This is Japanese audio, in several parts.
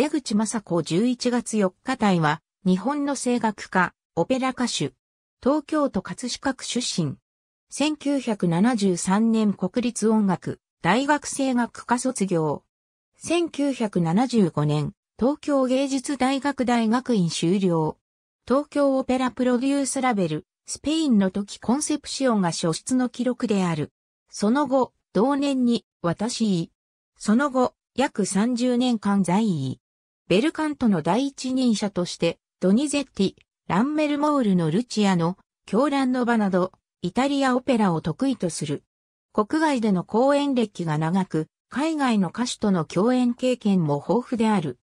出口雅子11月4日隊は、日本の声楽家、オペラ歌手、東京都葛飾区出身。1973年国立音楽、大学声楽科卒業。1975年、東京芸術大学大学院修了。東京オペラプロデュースラベル、スペインの時コンセプシオンが初出の記録である。その後、同年に、私、その後、約30年間在位。ベルカントの第一人者として、ドニゼッティ、ランメルモールのルチアの、狂乱の場など、イタリアオペラを得意とする。国外での公演歴が長く、海外の歌手との共演経験も豊富である。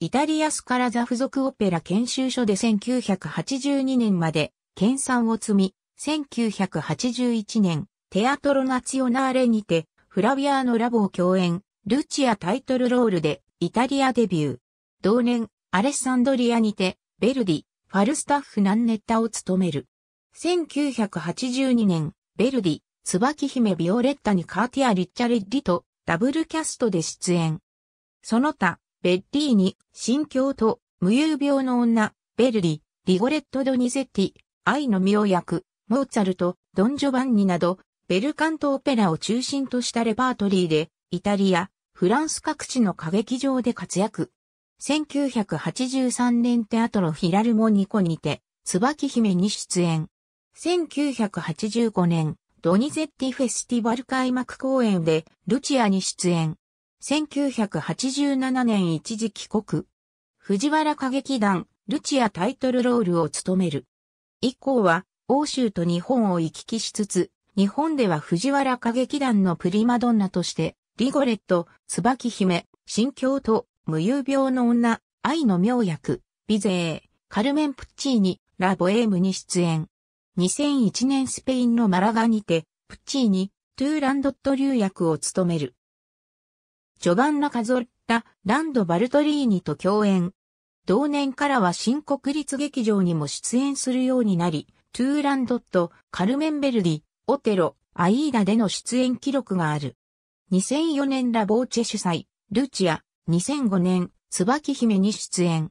イタリアスカラザ付属オペラ研修所で1982年まで研鑽を積み、1981年、テアトロナツヨオナーレにて、フラビアーノラボを共演、ルチアタイトルロールでイタリアデビュー。同年、アレッサンドリアにて、ベルディ、ファルスタッフナンネッタを務める。1982年、ベルディ、椿姫ビオレッタにカーティア・リッチャレッリとダブルキャストで出演。その他、ベッディーニ、心境と、無遊病の女、ベルディ、リゴレット・ドニゼッティ、愛の妙役、モーツァルト、ドン・ジョバンニなど、ベルカント・オペラを中心としたレパートリーで、イタリア、フランス各地の歌劇場で活躍。1983年テアトロヒラルモニコにて、椿姫に出演。1985年、ドニゼッティフェスティバル開幕公演で、ルチアに出演。1987年一時帰国。藤原歌劇団、ルチアタイトルロールを務める。以降は、欧州と日本を行き来しつつ、日本では藤原歌劇団のプリマドンナとして、リゴレット、椿姫、新京と、無遊病の女、愛の妙薬、美勢、カルメン・プッチーニ、ラ・ボエームに出演。2001年スペインのマラガにて、プッチーニ、トゥーランドット流役を務める。ジョバンナ・カゾッタ、ランド・バルトリーニと共演。同年からは新国立劇場にも出演するようになり、トゥーランドット、カルメン・ベルディ、オテロ、アイーダでの出演記録がある。2004年ラボーチェ主催、ルチア、2005年、椿姫に出演。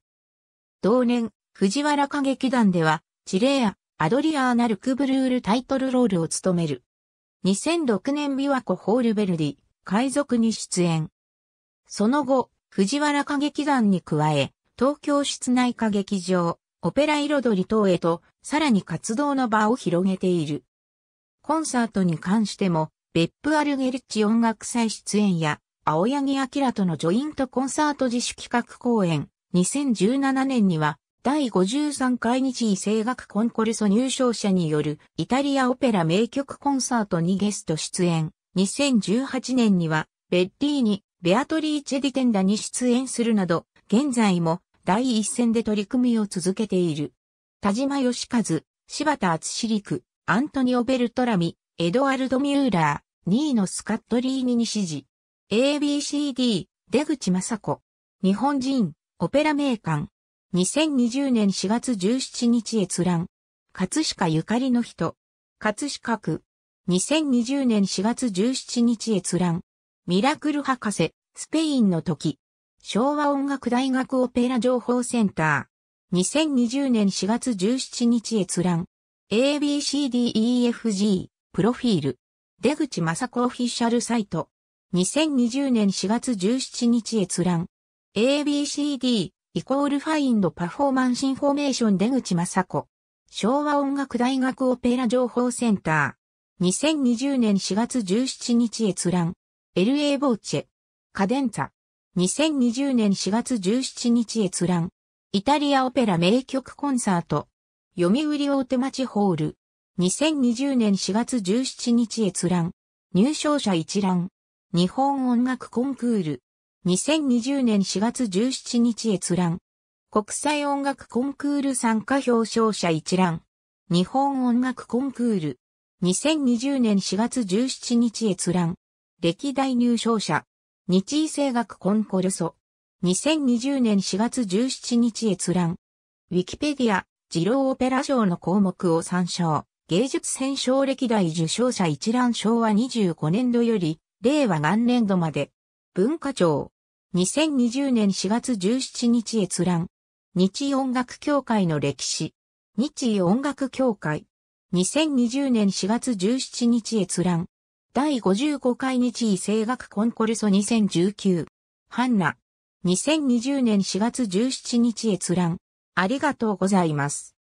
同年、藤原歌劇団では、チレア、アドリアーナ・ルクブルールタイトルロールを務める。2006年琵琶湖ホールベルディ、海賊に出演。その後、藤原歌劇団に加え、東京室内歌劇場、オペラ彩り等へと、さらに活動の場を広げている。コンサートに関しても、別府アルゲルチ音楽祭出演や、青柳明とのジョイントコンサート自主企画公演、2017年には、第53回日医性学コンコルソ入賞者によるイタリアオペラ名曲コンサートにゲスト出演。2018年には、ベッィーニ、ベアトリーチェディテンダに出演するなど、現在も第一線で取り組みを続けている。田島義和、柴田厚陸、アントニオ・ベルトラミ、エドワルド・ミューラー、ニーノ・スカットリーニに指示。ABCD 出口雅子日本人オペラ名鑑2020年4月17日閲覧葛飾ゆかりの人葛飾区2020年4月17日閲覧ミラクル博士スペインの時昭和音楽大学オペラ情報センター2020年4月17日閲覧 ABCDEFG プロフィール出口雅子オフィシャルサイト2020年4月17日閲覧。ABCD イコールファインドパフォーマンスインフォメーション出口雅子。昭和音楽大学オペラ情報センター。2020年4月17日閲覧。LA ボーチェ。カデンツァ。2020年4月17日閲覧。イタリアオペラ名曲コンサート。読売大手町ホール。2020年4月17日閲覧。入賞者一覧。日本音楽コンクール。2020年4月17日閲覧。国際音楽コンクール参加表彰者一覧。日本音楽コンクール。2020年4月17日閲覧。歴代入賞者。日医政学コンコルソ。2020年4月17日閲覧。ウィキペディア、二郎オペラ賞の項目を参照。芸術選奨歴代受賞者一覧昭和25年度より、令和元年度まで、文化庁、2020年4月17日閲覧、日音楽協会の歴史、日音楽協会、2020年4月17日閲覧、第55回日医声楽コンコルソ2019、ハンナ、2020年4月17日閲覧、ありがとうございます。